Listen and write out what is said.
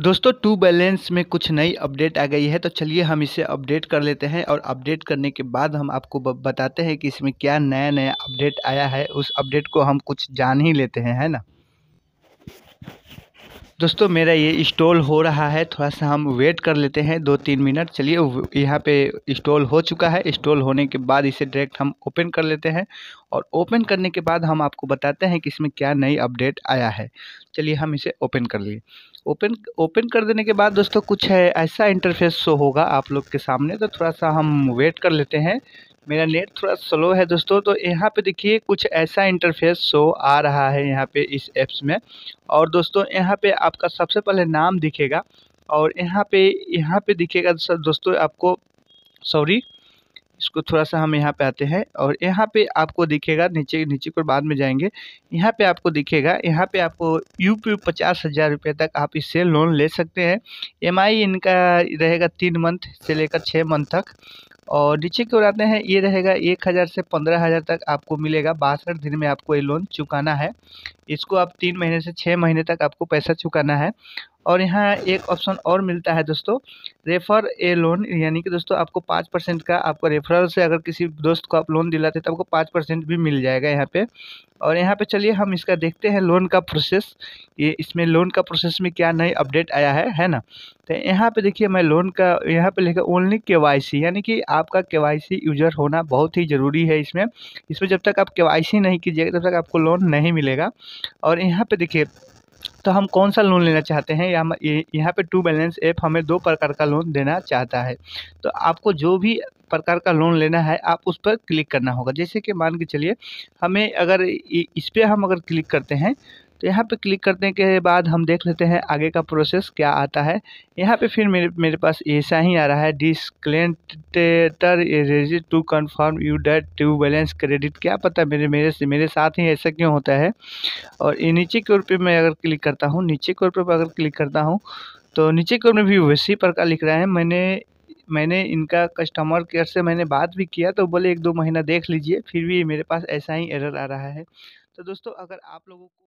दोस्तों to balance में कुछ नई अपडेट आ गई है तो चलिए हम इसे अपडेट कर लेते हैं और अपडेट करने के बाद हम आपको बताते हैं कि इसमें क्या नया नया अपडेट आया है उस अपडेट को हम कुछ जान ही लेते हैं है ना दोस्तों मेरा ये इंस्टॉल हो रहा है थोड़ा सा हम वेट कर लेते हैं दो तीन मिनट चलिए यहाँ पे इंस्टॉल हो चुका है इंस्टॉल होने के बाद इसे डायरेक्ट हम ओपन कर लेते हैं और ओपन करने के बाद हम आपको बताते हैं कि इसमें क्या नई अपडेट आया है चलिए हम इसे ओपन कर लिए ओपन ओपन कर देने के बाद दोस्तों कुछ है ऐसा इंटरफेस शो होगा आप लोग के सामने तो थोड़ा सा हम वेट कर लेते हैं मेरा नेट थोड़ा स्लो है दोस्तों तो यहाँ पे देखिए कुछ ऐसा इंटरफेस शो आ रहा है यहाँ पे इस ऐप्स में और दोस्तों यहाँ पे आपका सबसे पहले नाम दिखेगा और यहाँ पे यहाँ पे दिखेगा दोस्तों आपको सॉरी इसको थोड़ा सा हम यहाँ पे आते हैं और यहाँ पे आपको दिखेगा नीचे नीचे को बाद में जाएंगे यहाँ पे आपको दिखेगा यहाँ पे आपको यू पी पचास हज़ार रुपये तक आप इससे लोन ले सकते हैं एम आई इनका रहेगा तीन मंथ से लेकर छः मंथ तक और नीचे की ओर आते हैं ये रहेगा एक हज़ार से पंद्रह हज़ार तक आपको मिलेगा बासठ दिन में आपको ये लोन चुकाना है इसको आप तीन महीने से छः महीने तक आपको पैसा चुकाना है और यहाँ एक ऑप्शन और मिलता है दोस्तों रेफर ए लोन यानी कि दोस्तों आपको पाँच परसेंट का आपको रेफरल से अगर किसी दोस्त को आप लोन दिलाते तो आपको पाँच परसेंट भी मिल जाएगा यहाँ पे और यहाँ पे चलिए हम इसका देखते हैं लोन का प्रोसेस ये इसमें लोन का प्रोसेस में क्या नई अपडेट आया है है ना तो यहाँ पे देखिए मैं लोन का यहाँ पे लिखा ओनली के यानी कि आपका के यूजर होना बहुत ही ज़रूरी है इसमें इसमें जब तक आप के नहीं कीजिएगा तब तक आपको लोन नहीं मिलेगा और यहाँ पर देखिए तो हम कौन सा लोन लेना चाहते हैं या यहाँ पे टू बैलेंस ऐप हमें दो प्रकार का लोन देना चाहता है तो आपको जो भी प्रकार का लोन लेना है आप उस पर क्लिक करना होगा जैसे कि मान के चलिए हमें अगर इस पर हम अगर क्लिक करते हैं तो यहाँ पे क्लिक करने के बाद हम देख लेते हैं आगे का प्रोसेस क्या आता है यहाँ पे फिर मेरे मेरे पास ऐसा ही आ रहा है डिस्क्लेंटेटर रेजिट to confirm you date to balance credit क्या पता मेरे मेरे से मेरे साथ ही ऐसा क्यों होता है और ये नीचे के ओर पर मैं अगर क्लिक करता हूँ नीचे के ओर पर अगर क्लिक करता हूँ तो नीचे के ओर में भी ही प्रकार लिख रहा है मैंने मैंने इनका कस्टमर केयर से मैंने बात भी किया तो बोले एक दो महीना देख लीजिए फिर भी मेरे पास ऐसा ही एरर आ रहा है तो दोस्तों अगर आप लोगों को